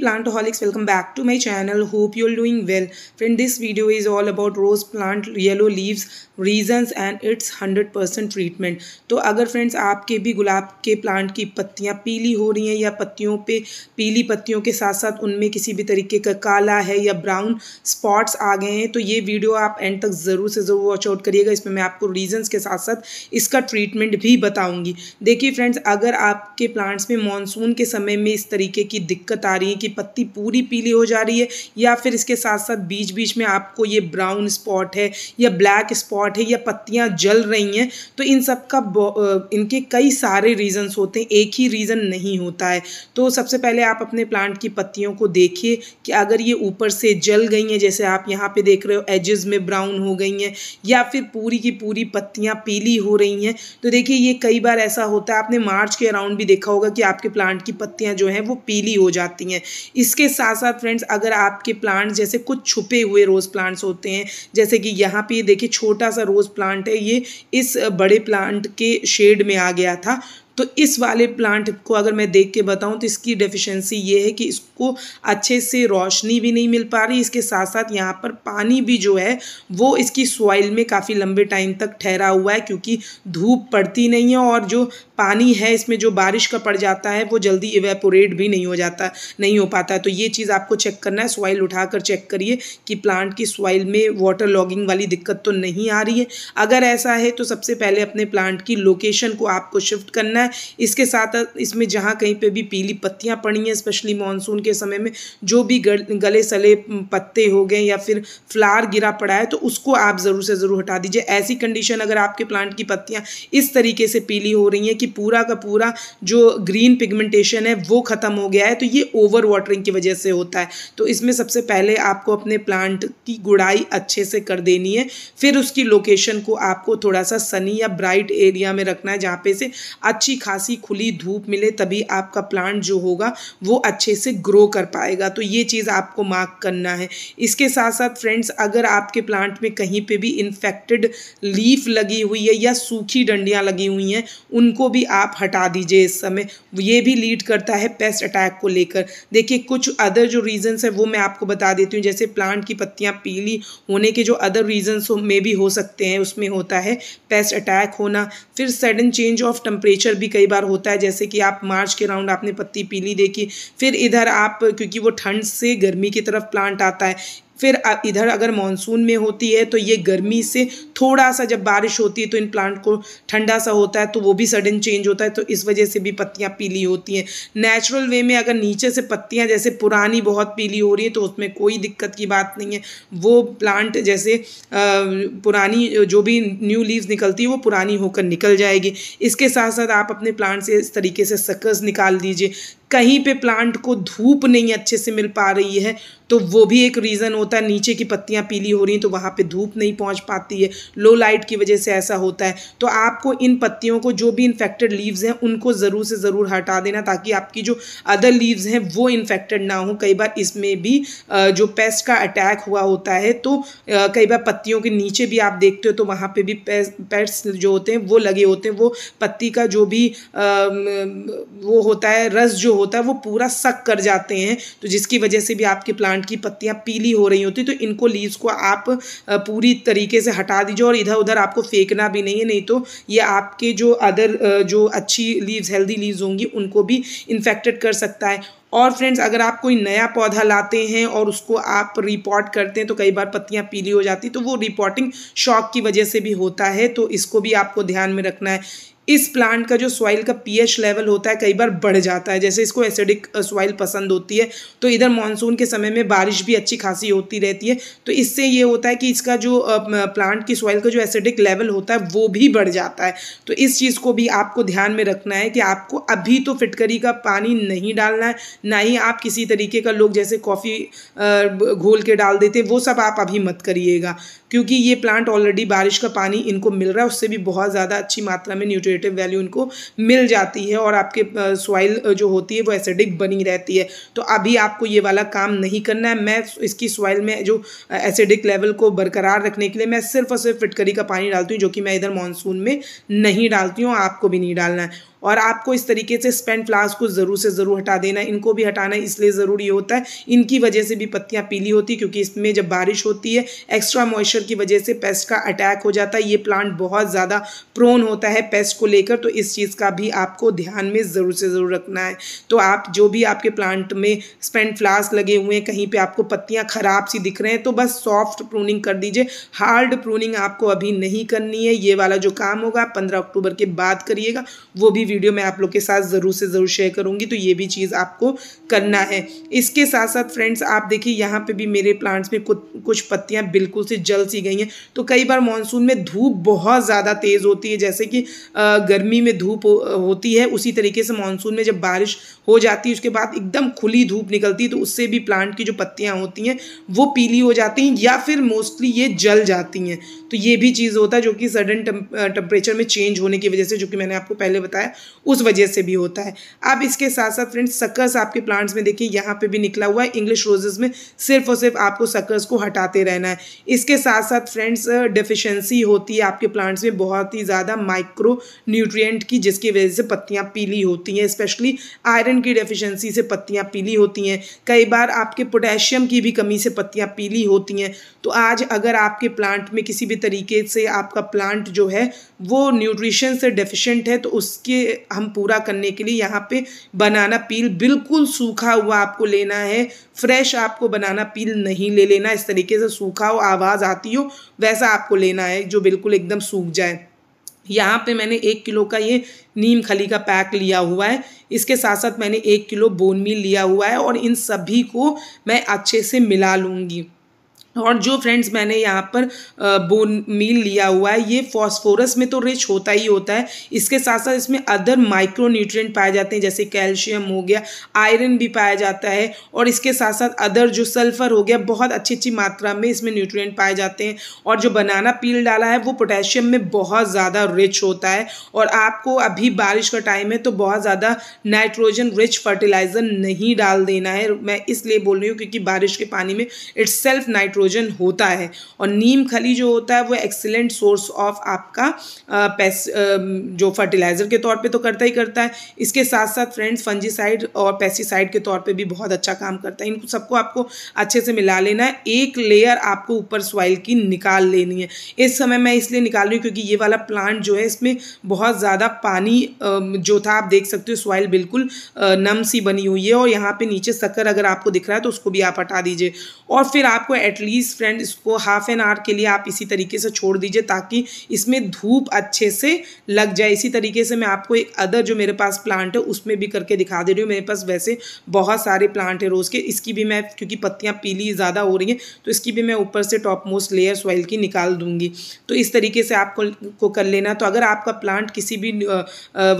plant हॉलिक्स welcome back to my channel hope you're doing well friend this video is all about rose plant yellow leaves reasons and it's hundred percent treatment तो अगर friends आपके भी गुलाब के plant की पत्तियाँ पीली हो रही हैं या पत्तियों पर पीली पत्तियों के साथ साथ उनमें किसी भी तरीके का काला है या ब्राउन स्पॉट्स आ गए हैं तो ये वीडियो आप एंड तक ज़रूर से ज़रूर वॉच आउट करिएगा इसमें मैं आपको रीजन्स के साथ साथ इसका ट्रीटमेंट भी बताऊँगी देखिए फ्रेंड्स अगर आपके प्लांट्स में मानसून के समय में इस तरीके की दिक्कत बता रही हैं कि पत्ती पूरी पीली हो जा रही है या फिर इसके साथ साथ बीच बीच में आपको ये ब्राउन स्पॉट है या ब्लैक स्पॉट है या पत्तियाँ जल रही हैं तो इन सब का इनके कई सारे रीज़न्स होते हैं एक ही रीज़न नहीं होता है तो सबसे पहले आप अपने प्लांट की पत्तियों को देखिए कि अगर ये ऊपर से जल गई हैं जैसे आप यहाँ पे देख रहे हो एजेस में ब्राउन हो गई हैं या फिर पूरी की पूरी पत्तियाँ पीली हो रही हैं तो देखिए ये कई बार ऐसा होता है आपने मार्च के अराउंड भी देखा होगा कि आपके प्लांट की पत्तियाँ जो हैं वो पीली हो जाती जाती हैं इसके साथ साथ फ्रेंड्स अगर आपके प्लांट जैसे कुछ छुपे हुए रोज़ प्लांट्स होते हैं जैसे कि यहाँ पे देखिए छोटा सा रोज़ प्लांट है ये इस बड़े प्लांट के शेड में आ गया था तो इस वाले प्लांट को अगर मैं देख के बताऊं तो इसकी डेफिशिएंसी ये है कि इसको अच्छे से रोशनी भी नहीं मिल पा रही इसके साथ साथ यहाँ पर पानी भी जो है वो इसकी सॉइल में काफ़ी लंबे टाइम तक ठहरा हुआ है क्योंकि धूप पड़ती नहीं है और जो पानी है इसमें जो बारिश का पड़ जाता है वो जल्दी इवेपोरेट भी नहीं हो जाता नहीं हो पाता है तो ये चीज़ आपको चेक करना है सॉइल उठाकर चेक करिए कि प्लांट की सॉइल में वाटर लॉगिंग वाली दिक्कत तो नहीं आ रही है अगर ऐसा है तो सबसे पहले अपने प्लांट की लोकेशन को आपको शिफ्ट करना है इसके साथ इसमें जहाँ कहीं पर भी पीली पत्तियाँ पड़ी हैं स्पेशली मानसून के समय में जो भी गले सले पत्ते हो गए या फिर फ्लार गिरा पड़ा है तो उसको आप ज़रूर से ज़रूर हटा दीजिए ऐसी कंडीशन अगर आपके प्लांट की पत्तियाँ इस तरीके से पीली हो रही हैं कि पूरा का पूरा जो ग्रीन पिगमेंटेशन है वो ख़त्म हो गया है तो ये ओवर वाटरिंग की वजह से होता है तो इसमें सबसे पहले आपको अपने प्लांट की गुड़ाई अच्छे से कर देनी है फिर उसकी लोकेशन को आपको थोड़ा सा सनी या ब्राइट एरिया में रखना है जहाँ पे से अच्छी खासी खुली धूप मिले तभी आपका प्लांट जो होगा वो अच्छे से ग्रो कर पाएगा तो ये चीज़ आपको मार्क करना है इसके साथ साथ फ्रेंड्स अगर आपके प्लांट में कहीं पर भी इन्फेक्टेड लीफ लगी हुई है या सूखी डंडियाँ लगी हुई हैं उनको भी भी आप हटा दीजिए इस समय ये भी लीड करता है पेस्ट अटैक को लेकर देखिए कुछ अदर जो रीजंस है वो मैं आपको बता देती हूँ जैसे प्लांट की पत्तियाँ पीली होने के जो अदर रीजन्स में भी हो सकते हैं उसमें होता है पेस्ट अटैक होना फिर सडन चेंज ऑफ टेम्परेचर भी कई बार होता है जैसे कि आप मार्च के राउंड आपने पत्ती पीली देखी फिर इधर आप क्योंकि वो ठंड से गर्मी की तरफ प्लांट आता है फिर इधर अगर मानसून में होती है तो ये गर्मी से थोड़ा सा जब बारिश होती है तो इन प्लांट को ठंडा सा होता है तो वो भी सडन चेंज होता है तो इस वजह से भी पत्तियाँ पीली होती हैं नेचुरल वे में अगर नीचे से पत्तियाँ जैसे पुरानी बहुत पीली हो रही है तो उसमें कोई दिक्कत की बात नहीं है वो प्लांट जैसे पुरानी जो भी न्यू लीव्स निकलती है वो पुरानी होकर निकल जाएगी इसके साथ साथ आप अपने प्लांट से इस तरीके से सकर्स निकाल दीजिए कहीं पे प्लांट को धूप नहीं अच्छे से मिल पा रही है तो वो भी एक रीज़न होता है नीचे की पत्तियां पीली हो रही हैं तो वहाँ पे धूप नहीं पहुँच पाती है लो लाइट की वजह से ऐसा होता है तो आपको इन पत्तियों को जो भी इन्फेक्टेड लीव्स हैं उनको ज़रूर से ज़रूर हटा देना ताकि आपकी जो अदर लीव्स हैं वो इन्फेक्टेड ना हो कई बार इसमें भी जो पेस्ट का अटैक हुआ होता है तो कई बार पत्तियों के नीचे भी आप देखते हो तो वहाँ पर भी पेस्ट जो होते हैं वो लगे होते हैं वो पत्ती का जो भी वो होता है रस जो होता है वो पूरा सक कर जाते हैं तो जिसकी वजह से भी आपके प्लांट की पत्तियाँ पीली हो रही होती तो इनको लीव्स को आप पूरी तरीके से हटा दीजिए और इधर उधर आपको फेंकना भी नहीं है नहीं तो ये आपके जो अदर जो अच्छी लीव्स हेल्दी लीव्स होंगी उनको भी इन्फेक्टेड कर सकता है और फ्रेंड्स अगर आप कोई नया पौधा लाते हैं और उसको आप रिपोर्ट करते हैं तो कई बार पत्तियां पीली हो जाती तो वो रिपोर्टिंग शॉक की वजह से भी होता है तो इसको भी आपको ध्यान में रखना है इस प्लांट का जो सॉइल का पीएच लेवल होता है कई बार बढ़ जाता है जैसे इसको एसिडिक सॉइल uh, पसंद होती है तो इधर मानसून के समय में बारिश भी अच्छी खासी होती रहती है तो इससे ये होता है कि इसका जो प्लांट uh, की सॉइल का जो एसिडिक लेवल होता है वो भी बढ़ जाता है तो इस चीज़ को भी आपको ध्यान में रखना है कि आपको अभी तो फिटकरी का पानी नहीं डालना है ना ही आप किसी तरीके का लोग जैसे कॉफ़ी uh, घोल के डाल देते वो सब आप अभी मत करिएगा क्योंकि ये प्लांट ऑलरेडी बारिश का पानी इनको मिल रहा है उससे भी बहुत ज़्यादा अच्छी मात्रा में न्यूट्री न्यूट्रिटिव वैल्यू इनको मिल जाती है और आपके सॉइल जो होती है वो एसिडिक बनी रहती है तो अभी आपको ये वाला काम नहीं करना है मैं इसकी सॉइल में जो एसिडिक लेवल को बरकरार रखने के लिए मैं सिर्फ और सिर्फ फिटकरी का पानी डालती हूँ जो कि मैं इधर मानसून में नहीं डालती हूँ आपको भी नहीं डालना है और आपको इस तरीके से स्पेंड फ्लावर्स को ज़रूर से ज़रूर हटा देना इनको भी हटाना इसलिए ज़रूरी होता है इनकी वजह से भी पत्तियाँ पीली होती क्योंकि इसमें जब बारिश होती है एक्स्ट्रा मॉइस्चर की वजह से पेस्ट का अटैक हो जाता है ये प्लांट बहुत ज़्यादा प्रोन होता है पेस्ट को लेकर तो इस चीज़ का भी आपको ध्यान में ज़रूर से ज़रूर रखना है तो आप जो भी आपके प्लांट में स्पेंड फ्लावर्स लगे हुए हैं कहीं पर आपको पत्तियाँ ख़राब सी दिख रहे हैं तो बस सॉफ्ट प्रूनिंग कर दीजिए हार्ड प्रूनिंग आपको अभी नहीं करनी है ये वाला जो काम होगा पंद्रह अक्टूबर के बाद करिएगा वो भी वीडियो मैं आप लोग के साथ ज़रूर से ज़रूर शेयर करूँगी तो ये भी चीज़ आपको करना है इसके साथ साथ फ्रेंड्स आप देखिए यहाँ पर भी मेरे प्लांट्स में कुछ पत्तियाँ बिल्कुल से जल सी गई हैं तो कई बार मानसून में धूप बहुत ज़्यादा तेज़ होती है जैसे कि गर्मी में धूप होती है उसी तरीके से मानसून में जब बारिश हो जाती है उसके बाद एकदम खुली धूप निकलती है तो उससे भी प्लांट की जो पत्तियाँ होती हैं वो पीली हो जाती हैं या फिर मोस्टली ये जल जाती हैं तो ये भी चीज़ होता है जो कि सडन टेम्परेचर में चेंज होने की वजह से जो कि मैंने आपको पहले बताया उस वजह से भी होता है अब इसके साथ साथ फ्रेंड्स सकर्स आपके प्लांट्स में देखिए यहाँ पे भी निकला हुआ है इंग्लिश रोजेज में सिर्फ और सिर्फ आपको सकर्स को हटाते रहना है इसके साथ साथ फ्रेंड्स डिफिशेंसी होती है आपके प्लांट्स में बहुत ही ज़्यादा माइक्रो न्यूट्रियट की जिसकी वजह से पत्तियाँ पीली होती हैं स्पेशली आयरन की डेफिशेंसी से पत्तियाँ पीली होती हैं कई बार आपके पोटेशियम की भी कमी से पत्तियाँ पीली होती हैं तो आज अगर आपके प्लांट में किसी भी तरीके से आपका प्लांट जो है वो न्यूट्रिशन से डेफिशेंट है तो उसके हम पूरा करने के लिए यहाँ पे बनाना पील बिल्कुल सूखा हुआ आपको लेना है फ्रेश आपको बनाना पील नहीं ले लेना इस तरीके से सूखा हो आवाज़ आती हो वैसा आपको लेना है जो बिल्कुल एकदम सूख जाए यहाँ पे मैंने एक किलो का ये नीम खली का पैक लिया हुआ है इसके साथ साथ मैंने एक किलो बोन लिया हुआ है और इन सभी को मैं अच्छे से मिला लूँगी और जो फ्रेंड्स मैंने यहाँ पर बोन मील लिया हुआ है ये फॉस्फोरस में तो रिच होता ही होता है इसके साथ साथ इसमें अदर माइक्रो न्यूट्रिएंट पाए जाते हैं जैसे कैल्शियम हो गया आयरन भी पाया जाता है और इसके साथ साथ अदर जो सल्फर हो गया बहुत अच्छी अच्छी मात्रा में इसमें न्यूट्रिएंट पाए जाते हैं और जो बनाना पील डाला है वो पोटेशियम में बहुत ज़्यादा रिच होता है और आपको अभी बारिश का टाइम है तो बहुत ज़्यादा नाइट्रोजन रिच फर्टिलाइज़र नहीं डाल देना है मैं इसलिए बोल रही हूँ क्योंकि बारिश के पानी में इट्स सेल्फ नाइट्रो नाइट्रोजन होता है और नीम खली जो होता है वो एक्सीलेंट सोर्स ऑफ आपका पैस जो फर्टिलाइज़र के तौर पे तो करता ही करता है इसके साथ साथ फ्रेंड्स फंजीसाइड और पेस्टिसाइड के तौर पे भी बहुत अच्छा काम करता है इन सबको आपको अच्छे से मिला लेना है एक लेयर आपको ऊपर सॉइल की निकाल लेनी है इस समय मैं इसलिए निकाल रही हूँ क्योंकि ये वाला प्लांट जो है इसमें बहुत ज़्यादा पानी जो था आप देख सकते हो सॉइल बिल्कुल नम सी बनी हुई है और यहाँ पर नीचे शक्कर अगर आपको दिख रहा है तो उसको भी आप हटा दीजिए और फिर आपको एटलीस्ट प्लीज़ फ्रेंड इसको हाफ एन आवर के लिए आप इसी तरीके से छोड़ दीजिए ताकि इसमें धूप अच्छे से लग जाए इसी तरीके से मैं आपको एक अदर जो मेरे पास प्लांट है उसमें भी करके दिखा दे रही हूँ मेरे पास वैसे बहुत सारे प्लांट है रोज़ के इसकी भी मैं क्योंकि पत्तियाँ पीली ज़्यादा हो रही हैं तो इसकी भी मैं ऊपर से टॉप मोस्ट लेयर सॉइल की निकाल दूँगी तो इस तरीके से आपको को कर लेना तो अगर आपका प्लांट किसी भी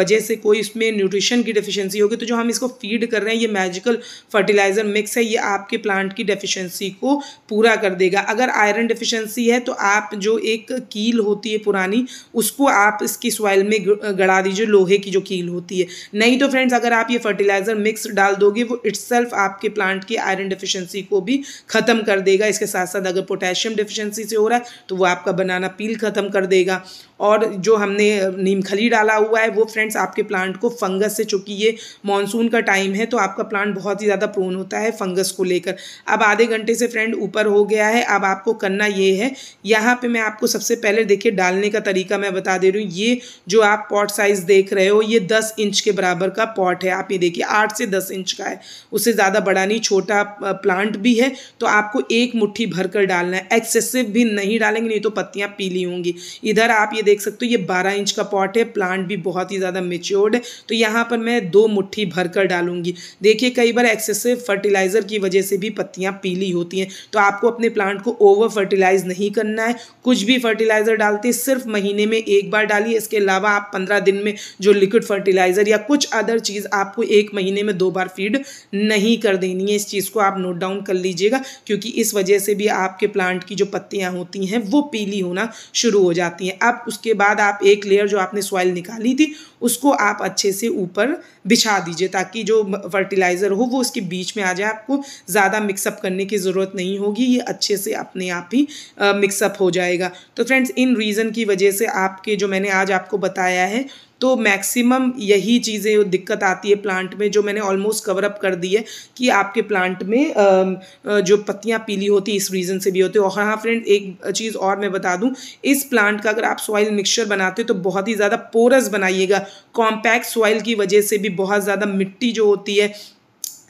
वजह से कोई इसमें न्यूट्रिशन की डिफिशेंसी होगी तो जो हम इसको फीड कर रहे हैं ये मैजिकल फर्टिलाइज़र मिक्स है ये आपके प्लांट की डेफिशिएंसी को पूरा कर देगा अगर आयरन डिफिशेंसी है तो आप जो एक कील होती है पुरानी उसको आप इसकी सॉइल में गड़ा दीजिए लोहे की जो कील होती है नहीं तो फ्रेंड्स अगर आप ये फर्टिलाइज़र मिक्स डाल दोगे वो इट्स आपके प्लांट की आयरन डिफिशेंसी को भी ख़त्म कर देगा इसके साथ साथ अगर पोटेशियम डिफिशेंसी से हो रहा है तो वो आपका बनाना पील ख़त्म कर देगा और जो हमने नीमखली डाला हुआ है वो फ्रेंड्स आपके प्लांट को फंगस से चूंकि ये मानसून का टाइम है तो आपका प्लांट बहुत ही ज़्यादा प्रोन होता है फंगस को लेकर अब आधे घंटे से फ्रेंड ऊपर हो गया है अब आपको करना ये है यहाँ पे मैं आपको सबसे पहले देखिए डालने का तरीका मैं बता दे रही हूँ ये जो आप पॉट साइज़ देख रहे हो ये दस इंच के बराबर का पॉट है आप ये देखिए आठ से दस इंच का है उससे ज़्यादा बड़ा नहीं छोटा प्लांट भी है तो आपको एक मुट्ठी भर कर डालना है एक्सेसिव भी नहीं डालेंगे नहीं तो पत्तियाँ पीली होंगी इधर आप ये देख सकते हो ये बारह इंच का पॉट है प्लांट भी बहुत ही ज़्यादा मेच्योर्ड है तो यहाँ पर मैं दो मुठ्ठी भर कर डालूंगी देखिए कई बार एक्सेसिव फर्टिलाइज़र की वजह से भी पत्तियाँ पीली होती हैं तो आपको अपने प्लांट को ओवर फर्टिलाइज नहीं करना है कुछ भी फर्टिलाइज़र डालते सिर्फ महीने में एक बार डालिए इसके अलावा आप पंद्रह दिन में जो लिक्विड फर्टिलाइज़र या कुछ अदर चीज़ आपको एक महीने में दो बार फीड नहीं कर देनी है इस चीज़ को आप नोट डाउन कर लीजिएगा क्योंकि इस वजह से भी आपके प्लांट की जो पत्तियाँ होती हैं वो पीली होना शुरू हो जाती हैं अब उसके बाद आप एक लेयर जो आपने सॉइल निकाली थी उसको आप अच्छे से ऊपर बिछा दीजिए ताकि जो फर्टिलाइज़र हो वो उसके बीच में आ जाए आपको ज़्यादा मिक्सअप करने की ज़रूरत नहीं होगी ये अच्छे से अपने आप ही मिक्सअप हो जाएगा तो फ्रेंड्स इन रीज़न की वजह से आपके जो मैंने आज आपको बताया है तो मैक्सिमम यही चीज़ें दिक्कत आती है प्लांट में जो मैंने ऑलमोस्ट कवर अप कर दी है कि आपके प्लांट में जो पत्तियां पीली होती इस रीज़न से भी होती है और हाँ फ्रेंड एक चीज़ और मैं बता दूं इस प्लांट का अगर आप सॉइल मिक्सचर बनाते हो तो बहुत ही ज़्यादा पोरस बनाइएगा कॉम्पैक्ट सॉइल की वजह से भी बहुत ज़्यादा मिट्टी जो होती है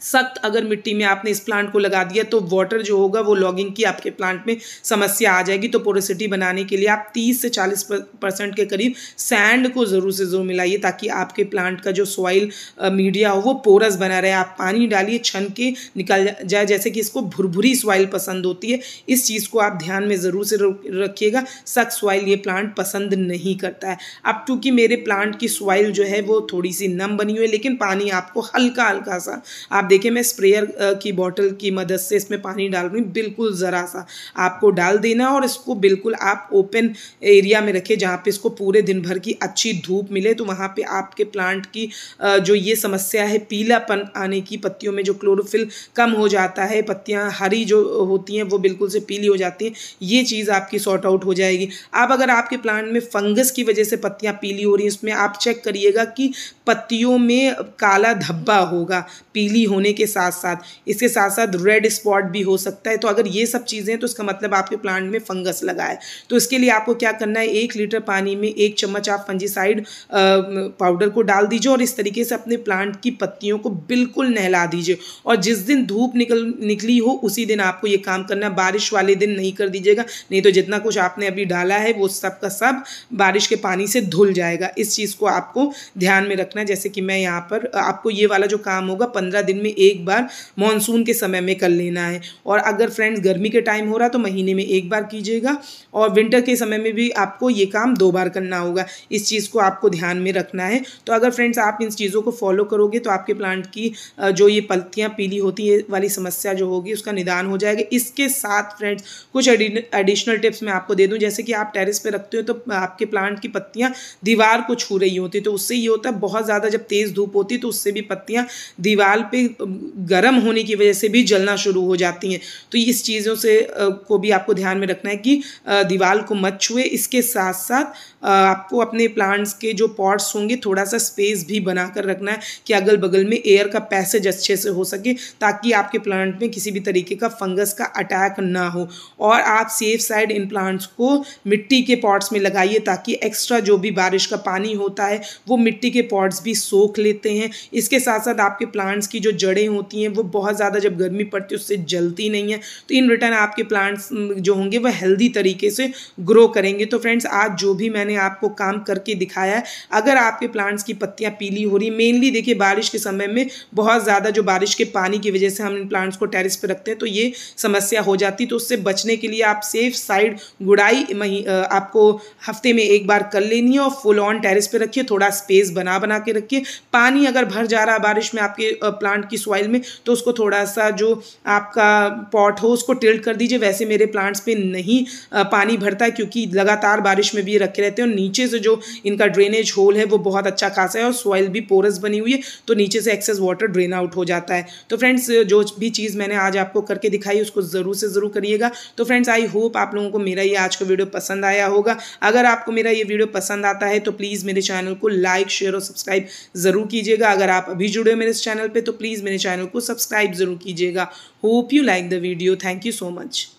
सख्त अगर मिट्टी में आपने इस प्लांट को लगा दिया तो वाटर जो होगा वो लॉगिंग की आपके प्लांट में समस्या आ जाएगी तो पोरोसिटी बनाने के लिए आप 30 से 40 परसेंट के करीब सैंड को ज़रूर से ज़रूर मिलाइए ताकि आपके प्लांट का जो सॉइल मीडिया हो वो पोरस बना रहे आप पानी डालिए छन के निकल जाए जैसे कि इसको भुरभुरी सॉइल पसंद होती है इस चीज़ को आप ध्यान में ज़रूर से रखिएगा सख्त सॉइल ये प्लांट पसंद नहीं करता है अब चूँकि मेरे प्लांट की सॉइल जो है वो थोड़ी सी नम बनी हुई है लेकिन पानी आपको हल्का हल्का सा आप देखिए मैं स्प्रेयर की बॉटल की मदद से इसमें पानी डाल रही हूँ बिल्कुल ज़रा सा आपको डाल देना और इसको बिल्कुल आप ओपन एरिया में रखें जहाँ पे इसको पूरे दिन भर की अच्छी धूप मिले तो वहाँ पे आपके प्लांट की जो ये समस्या है पीलापन आने की पत्तियों में जो क्लोरोफिल कम हो जाता है पत्तियाँ हरी जो होती हैं वो बिल्कुल से पीली हो जाती हैं ये चीज़ आपकी सॉर्ट आउट हो जाएगी अब अगर आपके प्लांट में फंगस की वजह से पत्तियाँ पीली हो रही हैं उसमें आप चेक करिएगा कि पत्तियों में काला धब्बा होगा पीली हो होने के साथ साथ इसके साथ साथ रेड स्पॉट भी हो सकता है तो अगर ये सब चीज़ें तो इसका मतलब आपके प्लांट में फंगस लगा है तो इसके लिए आपको क्या करना है एक लीटर पानी में एक चम्मच आप फंजीसाइड पाउडर को डाल दीजिए और इस तरीके से अपने प्लांट की पत्तियों को बिल्कुल नहला दीजिए और जिस दिन धूप निकल निकली हो उसी दिन आपको ये काम करना बारिश वाले दिन नहीं कर दीजिएगा नहीं तो जितना कुछ आपने अभी डाला है वो सब का सब बारिश के पानी से धुल जाएगा इस चीज़ को आपको ध्यान में रखना है जैसे कि मैं यहाँ पर आपको ये वाला जो काम होगा पंद्रह दिन में में एक बार मानसून के समय में कर लेना है और अगर फ्रेंड्स गर्मी के टाइम हो रहा तो महीने में एक बार कीजिएगा और विंटर के समय में भी आपको ये काम दो बार करना होगा इस चीज़ को आपको ध्यान में रखना है तो अगर फ्रेंड्स आप इन चीज़ों को फॉलो करोगे तो आपके प्लांट की जो ये पत्तियाँ पीली होती है वाली समस्या जो होगी उसका निदान हो जाएगा इसके साथ फ्रेंड्स कुछ एडिशनल टिप्स मैं आपको दे दूँ जैसे कि आप टेरिस पर रखते हो तो आपके प्लांट की पत्तियाँ दीवार को छू रही होती तो उससे ये होता है बहुत ज़्यादा जब तेज़ धूप होती तो उससे भी पत्तियाँ दीवार पर गर्म होने की वजह से भी जलना शुरू हो जाती हैं तो इस चीज़ों से को भी आपको ध्यान में रखना है कि दीवार को मत छुए इसके साथ साथ आपको अपने प्लांट्स के जो पॉट्स होंगे थोड़ा सा स्पेस भी बना कर रखना है कि अगल बगल में एयर का पैसेज अच्छे से हो सके ताकि आपके प्लांट में किसी भी तरीके का फंगस का अटैक ना हो और आप सेफ साइड इन प्लांट्स को मिट्टी के पॉट्स में लगाइए ताकि एक्स्ट्रा जो भी बारिश का पानी होता है वो मिट्टी के पॉट्स भी सोख लेते हैं इसके साथ साथ आपके प्लांट्स की जो जड़ जड़ें होती हैं वो बहुत ज़्यादा जब गर्मी पड़ती है उससे जलती नहीं है तो इन रिटर्न आपके प्लांट्स जो होंगे वो हेल्दी तरीके से ग्रो करेंगे तो फ्रेंड्स आज जो भी मैंने आपको काम करके दिखाया है अगर आपके प्लांट्स की पत्तियाँ पीली हो रही मेनली देखिए बारिश के समय में बहुत ज़्यादा जो बारिश के पानी की वजह से हम इन प्लांट्स को टेरिस पर रखते हैं तो ये समस्या हो जाती तो उससे बचने के लिए आप सेफ साइड गुड़ाई आपको हफ्ते में एक बार कर लेनी है और फुल ऑन टेरिस पर रखिए थोड़ा स्पेस बना बना के रखिए पानी अगर भर जा रहा है बारिश में आपके प्लांट की आपकी सॉइल में तो उसको थोड़ा सा जो आपका पॉट हो उसको टिल्ट कर दीजिए वैसे मेरे प्लांट्स पे नहीं पानी भरता है क्योंकि लगातार बारिश में भी ये रखे रहते हैं और नीचे से जो इनका ड्रेनेज होल है वो बहुत अच्छा खासा है और सॉइल भी पोरस बनी हुई है तो नीचे से एक्सेस वाटर ड्रेन आउट हो जाता है तो फ्रेंड्स जो भी चीज़ मैंने आज आपको करके दिखाई उसको ज़रूर से ज़रूर करिएगा तो फ्रेंड्स आई होप आप लोगों को मेरा ये आज का वीडियो पसंद आया होगा अगर आपको मेरा ये वीडियो पसंद आता है तो प्लीज़ मेरे चैनल को लाइक शेयर और सब्सक्राइब ज़रूर कीजिएगा अगर आप अभी जुड़े मेरे इस चैनल पर तो प्लीज़ मेरे चैनल को सब्सक्राइब ज़रूर कीजिएगा hope you like the video thank you so much